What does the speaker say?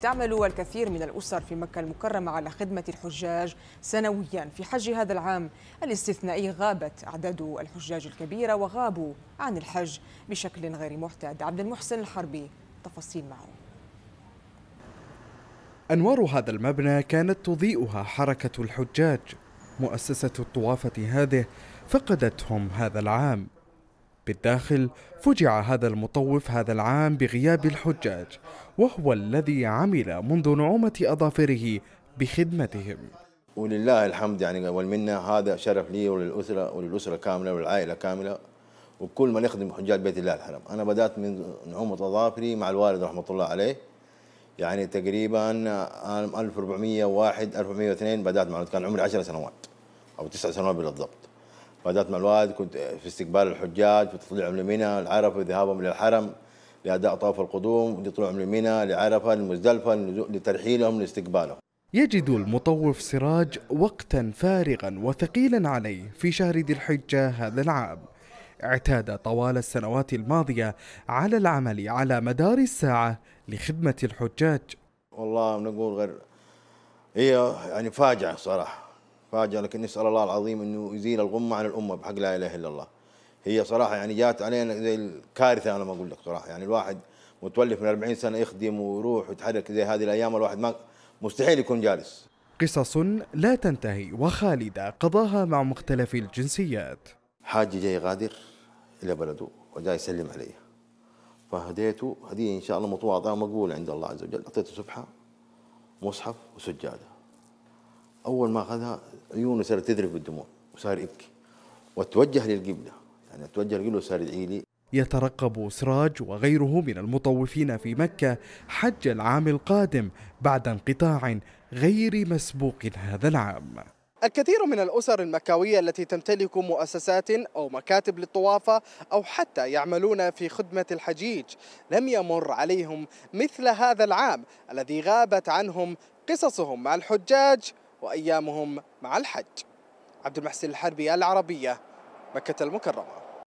تعمل الكثير من الأسر في مكة المكرمة على خدمة الحجاج سنويا في حج هذا العام الاستثنائي غابت أعداد الحجاج الكبيرة وغابوا عن الحج بشكل غير معتاد عبد المحسن الحربي تفاصيل معه أنوار هذا المبنى كانت تضيئها حركة الحجاج مؤسسة الطوافة هذه فقدتهم هذا العام بالداخل فجع هذا المطوف هذا العام بغياب الحجاج وهو الذي عمل منذ نعومة أظافره بخدمتهم ولله الحمد يعني والمنة هذا شرف لي وللأسرة وللأسرة كاملة وللعائلة كاملة وكل من يخدم حجاج بيت الله الحرام أنا بدأت من نعومة أظافري مع الوالد رحمة الله عليه يعني تقريبا 1401 1402 بدأت معه كان عمري 10 سنوات أو 9 سنوات بالضبط وادات مع الوالد كنت في استقبال الحجاج في تطلعهم لمنى العرفه وذهابهم للحرم لاداء طواف القدوم لطلوعهم لمنى لعرفه لمزدلفه لترحيلهم لاستقبالهم يجد المطوف سراج وقتا فارغا وثقيلا عليه في شهر ذي الحجه هذا العام اعتاد طوال السنوات الماضيه على العمل على مدار الساعه لخدمه الحجاج والله نقول غير هي يعني فاجعه صراحه فاجأة لكن نسأل الله العظيم أنه يزيل الغمة عن الأمة بحق لا إله إلا الله هي صراحة يعني جات علينا زي الكارثة أنا ما أقول لك صراحة يعني الواحد متولف من 40 سنة يخدم ويروح ويتحرك زي هذه الأيام الواحد ما مستحيل يكون جالس قصص لا تنتهي وخالدة قضاها مع مختلف الجنسيات حاج جاي غادر إلى بلده وجاي يسلم عليه فهديته هدية إن شاء الله متواضعة ومقبولة عند الله عز وجل أعطيته سبحة مصحف وسجادة اول ما اخذها عيونه صارت تذرف بالدموع وصار يبكي وتوجه للقبله يعني توجه للقبله وصار يدعي لي يترقب سراج وغيره من المطوفين في مكة حج العام القادم بعد انقطاع غير مسبوق هذا العام الكثير من الأسر المكاوية التي تمتلك مؤسسات أو مكاتب للطوافة أو حتى يعملون في خدمة الحجيج لم يمر عليهم مثل هذا العام الذي غابت عنهم قصصهم مع الحجاج وأيامهم مع الحج عبد المحسن الحربي العربية مكة المكرمة